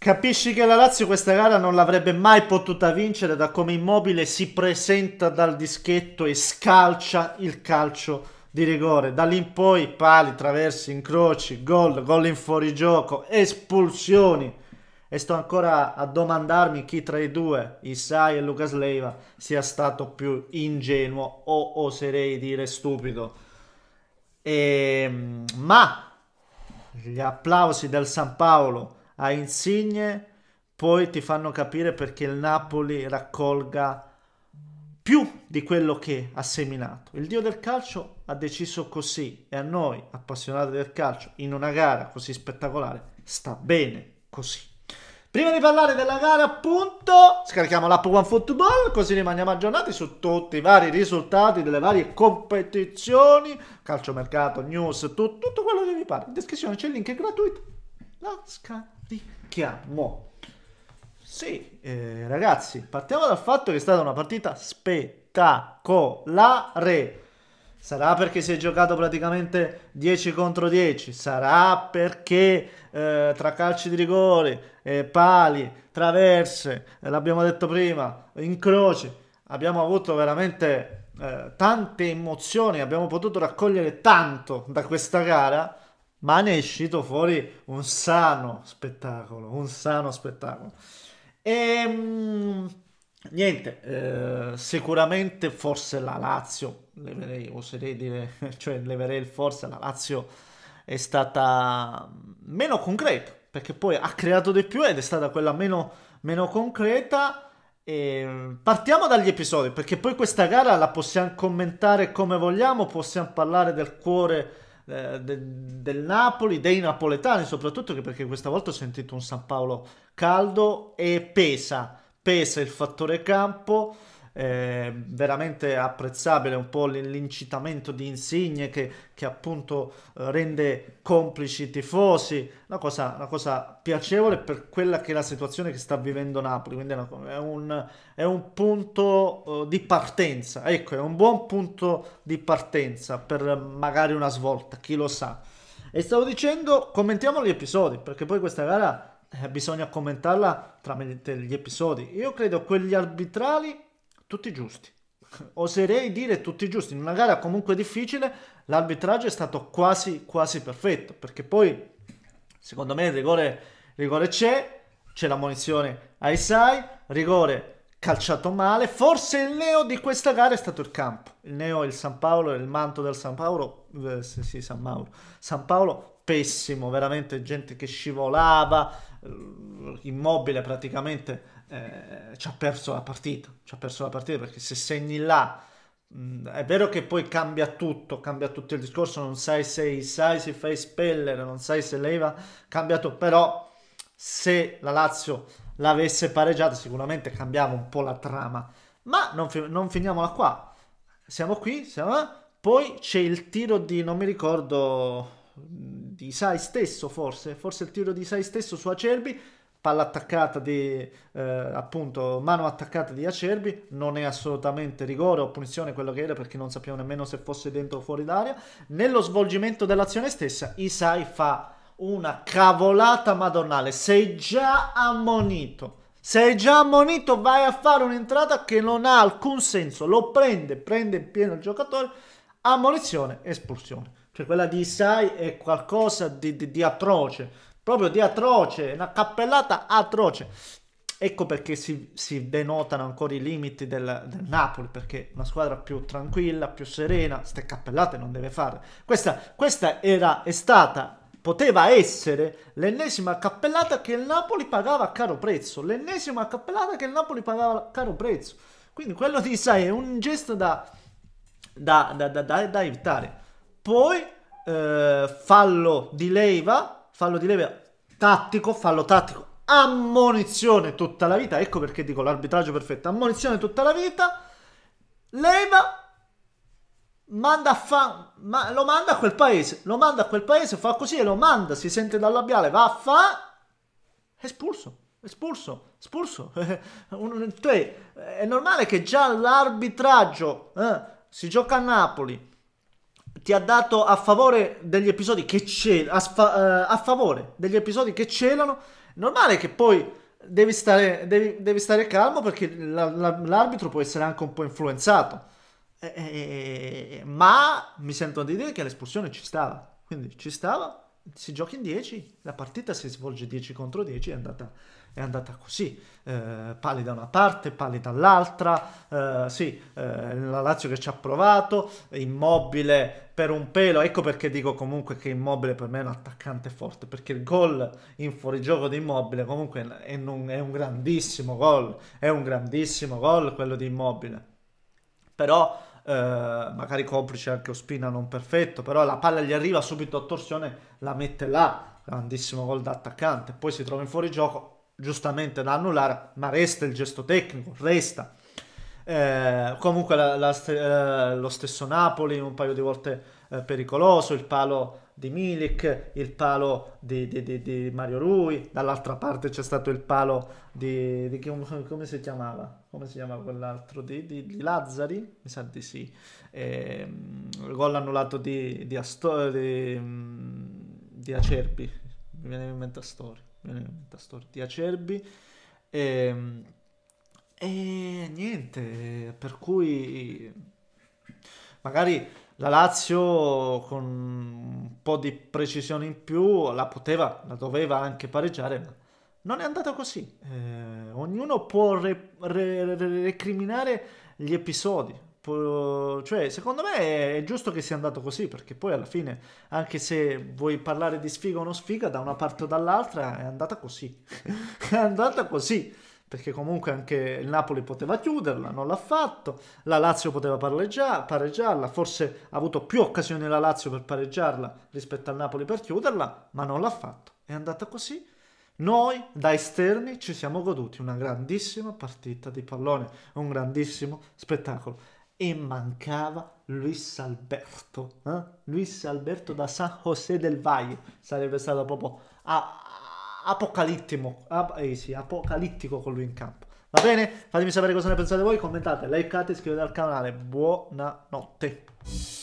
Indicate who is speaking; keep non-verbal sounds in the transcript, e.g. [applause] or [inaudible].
Speaker 1: Capisci che la Lazio questa gara non l'avrebbe mai potuta vincere da come Immobile si presenta dal dischetto e scalcia il calcio di rigore. Da lì in poi pali, traversi, incroci, gol, gol in fuorigioco, espulsioni. E sto ancora a domandarmi chi tra i due, Isai e Lucas Leiva, sia stato più ingenuo o oserei dire stupido. E, ehm, ma gli applausi del San Paolo a Insigne, poi ti fanno capire perché il Napoli raccolga più di quello che ha seminato. Il dio del calcio ha deciso così e a noi, appassionati del calcio, in una gara così spettacolare, sta bene così. Prima di parlare della gara, appunto, scarichiamo l'app Football, così rimaniamo aggiornati su tutti i vari risultati delle varie competizioni, calciomercato, news, tutto, tutto quello che vi pare. In descrizione c'è il link gratuito. La scarica spicchiamo. Sì, eh, ragazzi, partiamo dal fatto che è stata una partita spettacolare. Sarà perché si è giocato praticamente 10 contro 10, sarà perché eh, tra calci di rigore, eh, pali, traverse, eh, l'abbiamo detto prima, incroci, abbiamo avuto veramente eh, tante emozioni, abbiamo potuto raccogliere tanto da questa gara ma ne è uscito fuori un sano spettacolo, un sano spettacolo. E ehm, niente, eh, sicuramente forse la Lazio, leverei, oserei dire, [laughs] cioè leverei il forse, la Lazio è stata meno concreta, perché poi ha creato di più ed è stata quella meno, meno concreta. E ehm, partiamo dagli episodi, perché poi questa gara la possiamo commentare come vogliamo, possiamo parlare del cuore eh, de, del Napoli, dei napoletani soprattutto, perché questa volta ho sentito un San Paolo caldo e pesa, pesa il fattore campo eh, veramente apprezzabile un po' l'incitamento di Insigne che, che appunto eh, rende complici i tifosi, una cosa, una cosa, piacevole per quella che è la situazione che sta vivendo Napoli, quindi è, una, è, un, è un, punto eh, di partenza, ecco è un buon punto di partenza per magari una svolta, chi lo sa. E stavo dicendo, commentiamo gli episodi, perché poi questa gara eh, bisogna commentarla tramite gli episodi. Io credo quegli arbitrali tutti giusti. Oserei dire tutti giusti, in una gara comunque difficile l'arbitraggio è stato quasi, quasi perfetto, perché poi secondo me il rigore, rigore c'è, c'è la munizione ai sai, rigore calciato male, forse il neo di questa gara è stato il campo, il neo il San Paolo, il manto del San Paolo, eh, sì, San, Mauro, San Paolo pessimo, veramente gente che scivolava, eh, immobile praticamente eh, ci ha perso la partita, ci ha perso la partita perché se segni là, mh, mm, è vero che poi cambia tutto, cambia tutto il discorso, non sai se Isai si fa espellere, non sai se Leiva cambiato, però se la Lazio l'avesse pareggiata sicuramente cambiava un po' la trama, ma non, fi- non finiamola qua, siamo qui, siamo là. poi c'è il tiro di, non mi ricordo, di Isai stesso forse, forse il tiro di Isai stesso su Acerbi, palla attaccata di eh, appunto mano attaccata di Acerbi non è assolutamente rigore o punizione quello che era perché non sappiamo nemmeno se fosse dentro o fuori d'aria nello svolgimento dell'azione stessa Isai fa una cavolata madonnale sei già ammonito sei già ammonito vai a fare un'entrata che non ha alcun senso lo prende prende in pieno il giocatore ammonizione espulsione cioè quella di Isai è qualcosa di, di, di atroce proprio di atroce, una cappellata atroce. Ecco perché si, si denotano ancora i limiti del, del, Napoli, perché una squadra più tranquilla, più serena, ste cappellate non deve fare. Questa, questa era, è stata poteva essere l'ennesima cappellata che il Napoli pagava a caro prezzo. L'ennesima cappellata che il Napoli pagava a caro prezzo. Quindi quello di Isai è un gesto da, da, da, da evitare. Poi eh, fallo di Leiva fallo di leva tattico, fallo tattico, ammonizione tutta la vita, ecco perché dico l'arbitraggio perfetto, ammonizione tutta la vita, leva, manda a fa, ma, lo manda a quel paese, lo manda a quel paese, fa così e lo manda, si sente dal labiale, va a fa, espulso espulso, espulso. [laughs] È normale che già l'arbitraggio eh, si gioca a Napoli, ti ha dato a favore degli episodi che c'erano, a, sfa- eh, a favore degli episodi che c'erano, normale che poi... Devi stare, devi, devi stare, calmo perché la, la, l'arbitro può essere anche un po' influenzato. E, e, e, ma mi sento di dire che l'espulsione ci stava, quindi ci stava si gioca in 10, la partita si svolge 10 contro 10, è andata, è andata così, eh, pali da una parte, pali dall'altra, eh, sì, eh, la Lazio che ci ha provato, immobile per un pelo, ecco perché dico comunque che immobile per me è un attaccante forte, perché il gol in fuorigioco di immobile comunque è un, è un grandissimo gol, è un grandissimo gol quello di immobile, però eh, magari complice anche Ospina non perfetto, però la palla gli arriva subito a torsione, la mette là, grandissimo gol da attaccante, poi si trova in fuorigioco, giustamente da annullare, ma resta il gesto tecnico, resta. Eh, comunque la, la, eh, lo stesso Napoli un paio di volte eh, pericoloso, il palo di Milik, il palo di, di, di, di Mario Rui, dall'altra parte c'è stato il palo di, come si chiamava? come si chiama quell'altro? Di, di, di Lazzari? Mi sa di sì. Ehm, gol annullato di, di, Astor, di, mm, di Acerbi. Mi viene in mente Astori. Mi viene in mente Astori. Di Acerbi. E, ehm, e niente, per cui magari la Lazio con un po' di precisione in più la poteva, la doveva anche pareggiare, ma non è andata così. Eh, ognuno può re, re, re, recriminare gli episodi. Può, cioè, secondo me è, è, giusto che sia andato così, perché poi alla fine, anche se vuoi parlare di sfiga o non sfiga, da una parte o dall'altra è andata così. [laughs] è andata così. Perché comunque anche il Napoli poteva chiuderla, non l'ha fatto, la Lazio poteva pareggiarla, forse ha avuto più occasioni la Lazio per pareggiarla rispetto al Napoli per chiuderla, ma non l'ha fatto. È andata così noi da esterni ci siamo goduti una grandissima partita di pallone, un grandissimo spettacolo. E mancava Luis Alberto, eh? Luis Alberto da San José del Valle, sarebbe stato proprio apocalittico, ap- eh sì, apocalittico con lui in campo. Va bene? Fatemi sapere cosa ne pensate voi, commentate, likeate, iscrivetevi al canale. Buonanotte.